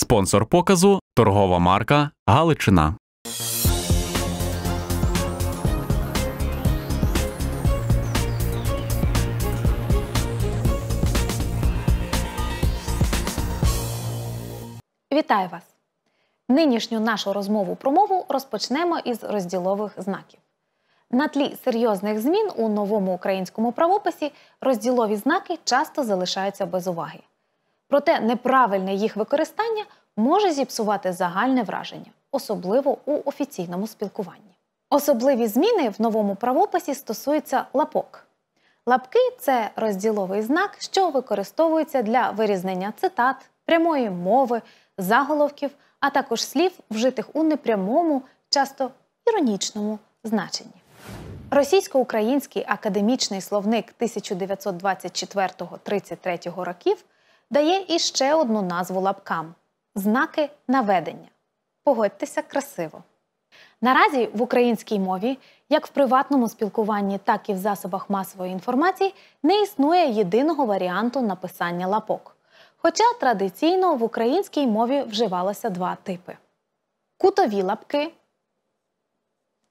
Спонсор показу торгова марка Галичина. Вітаю вас! Нинішню нашу розмову про мову розпочнемо із розділових знаків. На тлі серйозних змін у новому українському правописі розділові знаки часто залишаються без уваги. Проте неправильне їх використання може зіпсувати загальне враження, особливо у офіційному спілкуванні. Особливі зміни в новому правописі стосуються лапок. Лапки це розділовий знак, що використовується для вирізнення цитат, прямої мови, заголовків, а також слів, вжитих у непрямому, часто іронічному значенні. Російсько-український академічний словник 1924 33 років дає іще одну назву лапкам знаки наведення. Погодьтеся красиво. Наразі в українській мові, як в приватному спілкуванні, так і в засобах масової інформації, не існує єдиного варіанту написання лапок. Хоча традиційно в українській мові вживалося два типи: кутові лапки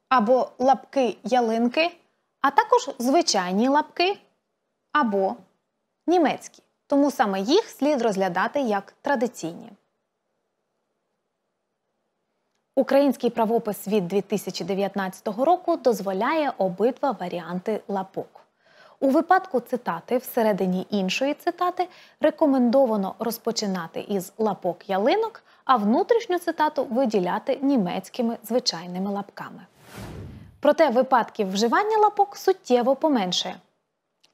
або лапки ялинки, а також звичайні лапки або німецькі. Тому саме їх слід розглядати як традиційні. Український правопис від 2019 року дозволяє обидва варіанти лапок. У випадку цитати всередині іншої цитати рекомендовано розпочинати із лапок ялинок, а внутрішню цитату виділяти німецькими звичайними лапками. Проте випадків вживання лапок суттєво поменшує.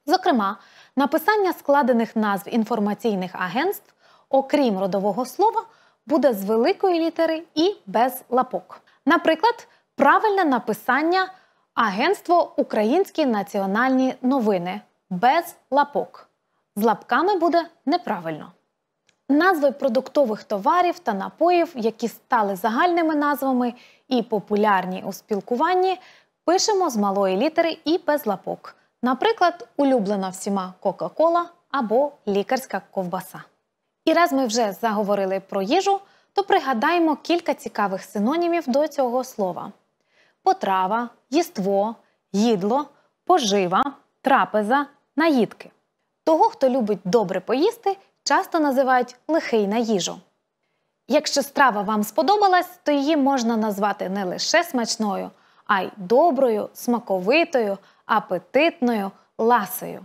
Зокрема, Написання складених назв інформаційних агентств, окрім родового слова, буде з великої літери і без лапок. Наприклад, правильне написання Агентство Українські національні новини без лапок. З лапками буде неправильно. Назви продуктових товарів та напоїв, які стали загальними назвами і популярні у спілкуванні, пишемо з малої літери і без лапок. Наприклад, улюблена всіма Кока-Кола або лікарська ковбаса. І раз ми вже заговорили про їжу, то пригадаємо кілька цікавих синонімів до цього слова: потрава, їство, їдло, пожива, трапеза, наїдки. Того, хто любить добре поїсти, часто називають лихий на їжу. Якщо страва вам сподобалась, то її можна назвати не лише смачною, а й доброю, смаковитою апетитною ласою.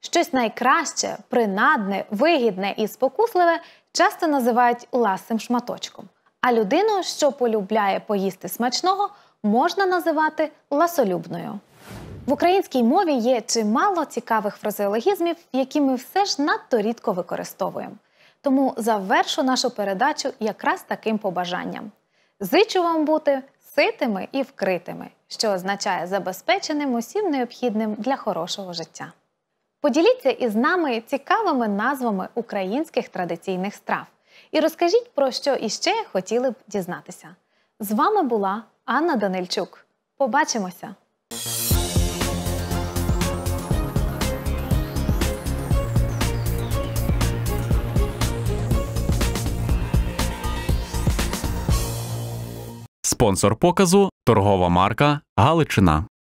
Щось найкраще, принадне, вигідне і спокусливе часто називають ласим шматочком. А людину, що полюбляє поїсти смачного, можна називати ласолюбною. В українській мові є чимало цікавих фразеологізмів, які ми все ж надто рідко використовуємо. Тому завершу нашу передачу якраз таким побажанням: зичу вам бути ситими і вкритими, що означає забезпеченим усім необхідним для хорошого життя. Поділіться із нами цікавими назвами українських традиційних страв і розкажіть, про що іще хотіли б дізнатися. З вами була Анна Данильчук. Побачимося! Спонсор показу торгова марка Галичина.